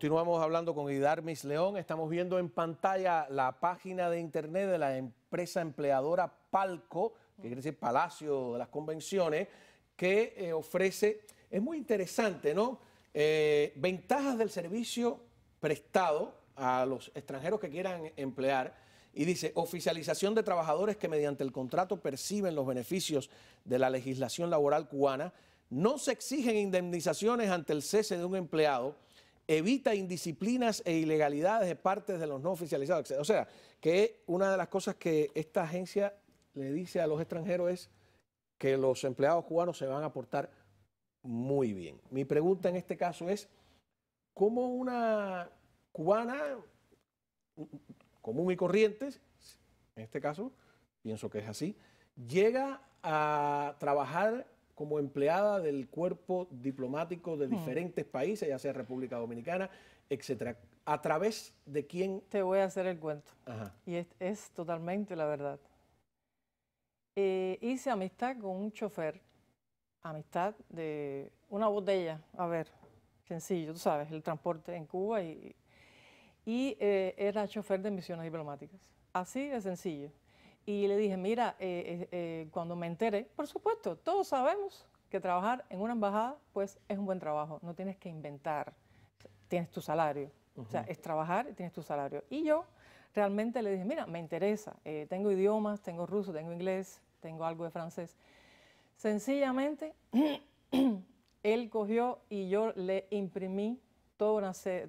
Continuamos hablando con Idarmis León. Estamos viendo en pantalla la página de internet de la empresa empleadora Palco, que quiere decir Palacio de las Convenciones, que eh, ofrece, es muy interesante, ¿no? Eh, ventajas del servicio prestado a los extranjeros que quieran emplear. Y dice, oficialización de trabajadores que mediante el contrato perciben los beneficios de la legislación laboral cubana. No se exigen indemnizaciones ante el cese de un empleado evita indisciplinas e ilegalidades de parte de los no oficializados. O sea, que una de las cosas que esta agencia le dice a los extranjeros es que los empleados cubanos se van a portar muy bien. Mi pregunta en este caso es, ¿cómo una cubana común y corriente, en este caso, pienso que es así, llega a trabajar como empleada del cuerpo diplomático de hmm. diferentes países, ya sea República Dominicana, etcétera. ¿A través de quién? Te voy a hacer el cuento. Y es, totalmente la verdad. Eh, hice amistad con un chofer, amistad de una botella, a ver, sencillo, tú sabes, el transporte en Cuba y, y eh, era chofer de misiones diplomáticas. Así de sencillo. Y le dije, mira, eh, eh, eh, cuando me enteré, por supuesto, todos sabemos que trabajar en una embajada pues es un buen trabajo, no tienes que inventar, tienes tu salario. O sea, es trabajar y tienes tu salario. Y yo realmente le dije, mira, me interesa, tengo idiomas, tengo ruso, tengo inglés, tengo algo de francés. Sencillamente, él cogió y yo le imprimí toda una serie,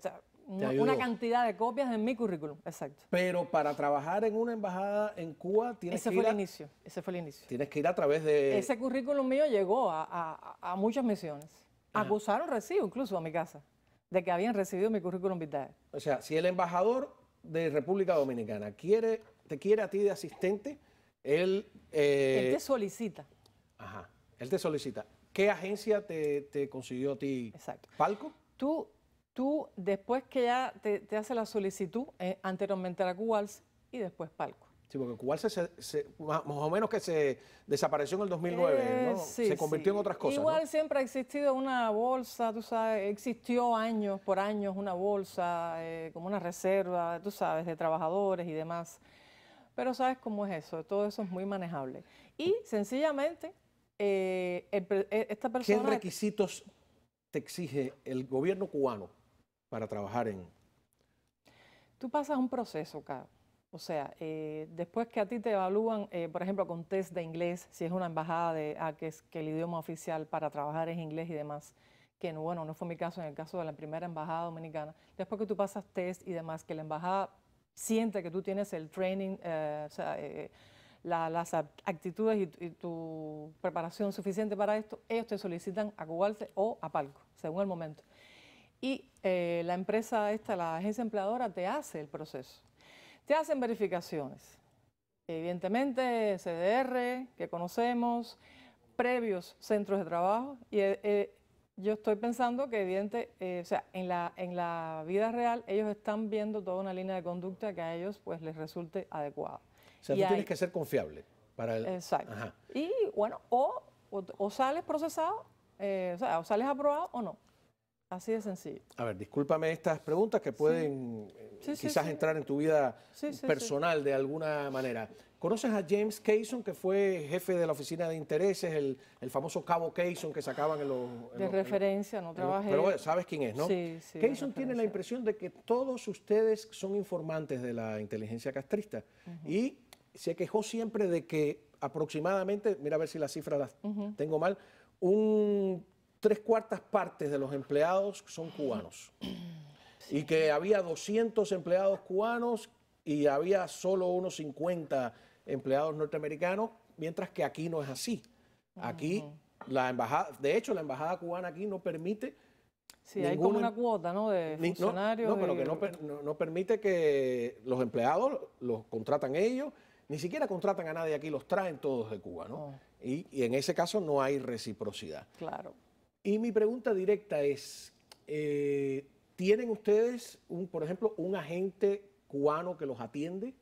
una cantidad de copias en mi currículum, exacto. Pero para trabajar en una embajada en Cuba tienes que fue ir a, el inicio, ese fue el inicio. Tienes que ir a través de... Ese currículum mío llegó a, muchas misiones. Acusaron recibo incluso a mi casa de que habían recibido mi currículum vitae. O sea, si el embajador de República Dominicana quiere, te quiere a ti de asistente, él... Eh, él te solicita. Ajá, él te solicita. ¿Qué agencia te, te consiguió a ti? Exacto. ¿Palco? Tú Tú, después que ya te, hace la solicitud, eh, anteriormente era Cubals y después Palco. Sí, porque Cubalce se, más, o menos que se desapareció en el 2009, eh, se convirtió en otras cosas. Igual siempre ha existido una bolsa, tú sabes, existió años por años una bolsa, eh, como una reserva, tú sabes, de trabajadores y demás. Pero sabes cómo es eso, todo eso es muy manejable. Y sencillamente, e, esta persona... ¿Qué requisitos te exige el gobierno cubano para trabajar en. Tú pasas un proceso, acá. O sea, eh, después que a ti te evalúan, eh, por ejemplo, con test de inglés, si es una embajada de ah, que, que, el idioma oficial para trabajar es inglés y demás, que no, bueno, no fue mi caso en el caso de la primera embajada dominicana, después que tú pasas test y demás, que la embajada siente que tú tienes el training, eh, las actitudes y, tu preparación suficiente para esto, ellos te solicitan a Cubalce o a Palco, según el momento y eh, la empresa esta, la agencia empleadora, te hace el proceso. Te hacen verificaciones. Evidentemente, CDR, que conocemos, previos centros de trabajo. Y eh, eh, yo estoy pensando que, evidente, o sea, en la, en la vida real, ellos están viendo toda una línea de conducta que a ellos pues, les resulte adecuada. O sea, tú tienes que ser confiable para el... Exacto. Y bueno, o, o, sales procesado, o sea, o sales aprobado o no. Así de sencillo. A ver, discúlpame estas preguntas que pueden eh, quizás entrar en tu vida personal de alguna manera. ¿Conoces a James Cason, que fue jefe de la oficina de intereses, el, famoso cabo Cason que sacaban en los... de referencia, no trabajé. Pero pero sabes quién es, ¿no? Sí, sí. tiene la impresión de que todos ustedes son informantes de la inteligencia castrista y se quejó siempre de que aproximadamente, mira a ver si las cifras las tengo mal, un tres cuartas partes de los empleados son cubanos. Y que había 200 empleados cubanos y había solo unos 50 empleados norteamericanos, mientras que aquí no es así. Aquí la embajada, de hecho la embajada cubana aquí no permite Sí, hay como em una cuota, ¿no? De funcionarios. No, pero que no, permite que los empleados los contratan ellos, ni siquiera contratan a nadie aquí, los traen todos de Cuba, ¿no? Oh. Y, y, en ese caso no hay reciprocidad. Claro. Y mi pregunta directa es, eh, ¿tienen ustedes, un, por ejemplo, un agente cubano que los atiende?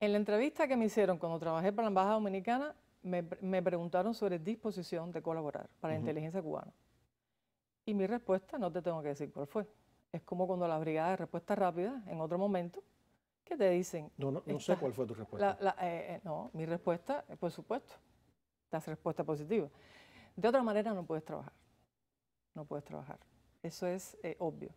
En la entrevista que me hicieron cuando trabajé para la Embajada Dominicana, me, preguntaron sobre disposición de colaborar para la inteligencia cubana. Y mi respuesta, no te tengo que decir cuál fue. Es como cuando la brigada de respuesta rápida, en otro momento, que te dicen... No, no, sé cuál fue tu respuesta. Eh, eh, no, mi respuesta, por supuesto, las respuesta positiva. De otra manera no puedes trabajar, no puedes trabajar, eso es eh, obvio.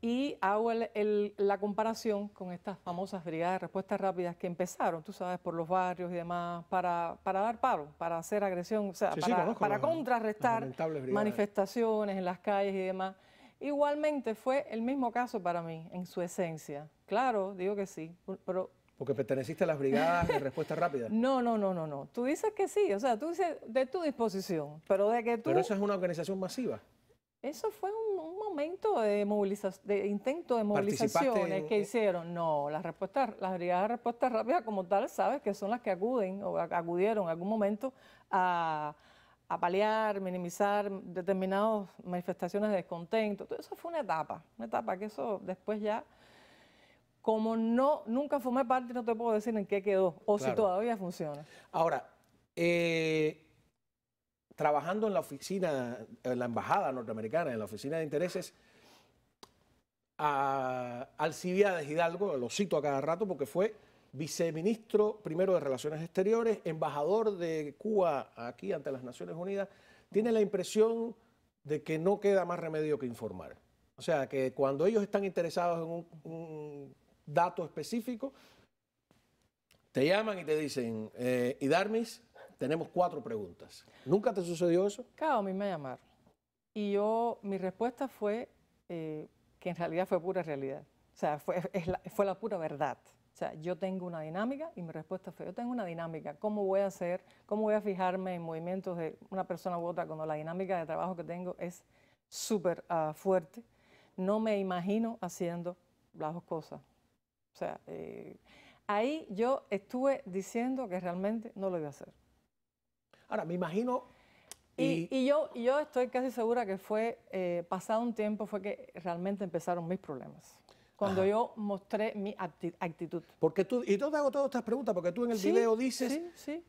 Y hago la comparación con estas famosas brigadas de respuestas rápidas que empezaron, tú sabes, por los barrios y demás, para, dar paro, para hacer agresión, o sea, para, para contrarrestar manifestaciones en las calles y demás. Igualmente fue el mismo caso para mí, en su esencia. Claro, digo que sí, pero porque perteneciste a las brigadas de respuesta rápida. No, no, no, no, no. Tú dices que sí, o sea, tú dices de tu disposición, pero de que tú... Pero eso es una organización masiva. Eso fue un, momento de, movilización, de intento de movilizaciones que e-, hicieron. No, las respuestas, las brigadas de respuesta rápida como tal, sabes que son las que acuden o acudieron en algún momento a, paliar, minimizar determinadas manifestaciones de descontento. Todo eso fue una etapa, una etapa que eso después ya como no, nunca formé parte, no te puedo decir en qué quedó o si todavía funciona. Ahora, eh, trabajando en la oficina, en la embajada norteamericana, en la oficina de intereses, Alcibiades Hidalgo, lo cito a cada rato porque fue viceministro primero de Relaciones Exteriores, embajador de Cuba aquí ante las Naciones Unidas, tiene la impresión de que no queda más remedio que informar. O sea, que cuando ellos están interesados en un dato específico, te llaman y te dicen, eh, Idarmis, tenemos cuatro preguntas. ¿Nunca te sucedió eso? cada a mí me llamaron. Y yo, mi respuesta fue eh, que en realidad fue pura realidad. O sea, fue, la, pura verdad. O sea, yo tengo una dinámica y mi respuesta fue, yo tengo una dinámica. ¿Cómo voy a hacer? ¿Cómo voy a fijarme en movimientos de una persona u otra cuando la dinámica de trabajo que tengo es súper ah, fuerte? No me imagino haciendo las dos cosas. O sea, eh, ahí yo estuve diciendo que realmente no lo iba a hacer. Ahora, me imagino... Y, yo, estoy casi segura que fue, eh, pasado un tiempo, fue que realmente empezaron mis problemas. Cuando yo mostré mi actitud. Porque tú, y te hago todas estas preguntas, porque tú en el video dices... Sí, sí.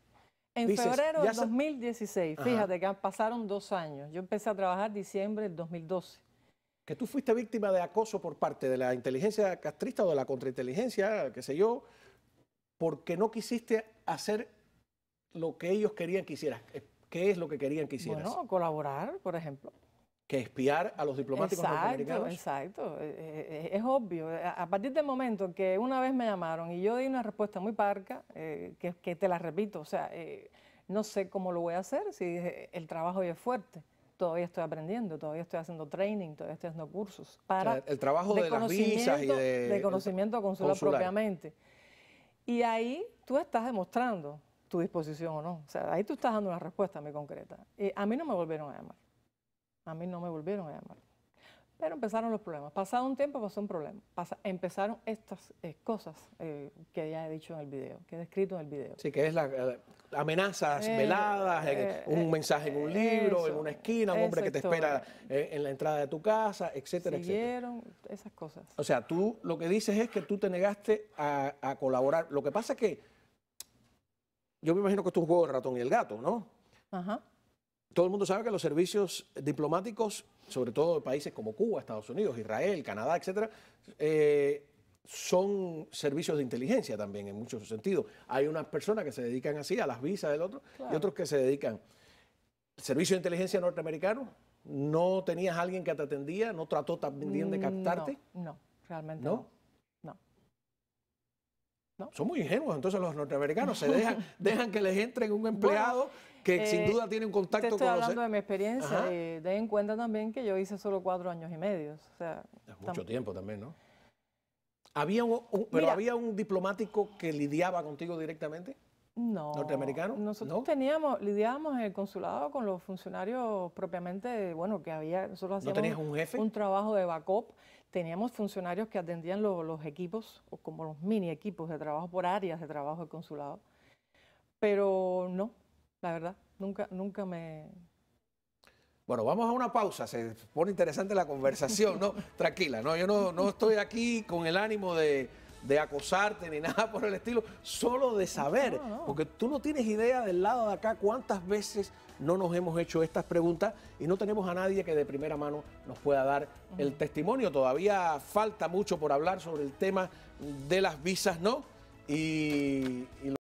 En febrero del 2016, fíjate que pasaron dos años. Yo empecé a trabajar diciembre del 2012 que tú fuiste víctima de acoso por parte de la inteligencia castrista o de la contrainteligencia, qué sé yo, porque no quisiste hacer lo que ellos querían que hicieras. Eh, ¿Qué es lo que querían que hicieras? Bueno, colaborar, por ejemplo. Que espiar a los diplomáticos norteamericanos. Exacto, es, eh, eh, es, obvio. A partir del momento que una vez me llamaron y yo di una respuesta muy parca, que, te la repito, o sea, no sé cómo lo voy a hacer si el trabajo ya es fuerte todavía estoy aprendiendo, todavía estoy haciendo training, todavía estoy haciendo cursos para... el trabajo de, las visas y de... De conocimiento consular, propiamente. Y ahí tú estás demostrando tu disposición o no. O sea, ahí tú estás dando una respuesta muy concreta. Y a mí no me volvieron a llamar. A mí no me volvieron a llamar. Pero empezaron los problemas. Pasado un tiempo pasó un problema. empezaron estas eh, cosas eh, que ya he dicho en el video, que he descrito en el video. Sí, que es la, amenazas eh, veladas, un mensaje en un libro, en una esquina, un hombre que te espera en la entrada de tu casa, etcétera, Siguieron esas cosas. O sea, tú lo que dices es que tú te negaste a, a colaborar. Lo que pasa es que yo me imagino que esto es un juego de ratón y el gato, ¿no? Ajá. Todo el mundo sabe que los servicios diplomáticos, sobre todo de países como Cuba, Estados Unidos, Israel, Canadá, etcétera, eh, son servicios de inteligencia también en muchos sentidos. Hay unas personas que se dedican así a las visas del otro y otros que se dedican. servicio de inteligencia norteamericano, ¿no tenías a alguien que te atendía? ¿No trató también de mm, captarte? No, realmente ¿No? no. ¿No? Son muy ingenuos entonces los norteamericanos, se dejan, dejan que les entre un empleado que sin eh, duda tiene un contacto te estoy hablando de mi experiencia. y ten en cuenta también que yo hice solo cuatro años y medio. O es mucho tiempo también, ¿no? ¿Había un, pero había un diplomático que lidiaba contigo directamente? No. ¿Norteamericano? Nosotros ¿No? teníamos, lidiábamos en el consulado con los funcionarios propiamente, bueno, que había, nosotros hacíamos un, un trabajo de backup. Teníamos funcionarios que atendían los equipos, o como los mini equipos de trabajo por áreas de trabajo del consulado. Pero no, la verdad. Nunca, nunca me... Bueno, vamos a una pausa, se pone interesante la conversación, ¿no? Tranquila, no, yo no, estoy aquí con el ánimo de, acosarte ni nada por el estilo, solo de saber, porque tú no tienes idea del lado de acá cuántas veces no nos hemos hecho estas preguntas y no tenemos a nadie que de primera mano nos pueda dar el testimonio. Todavía falta mucho por hablar sobre el tema de las visas, ¿no? Y, y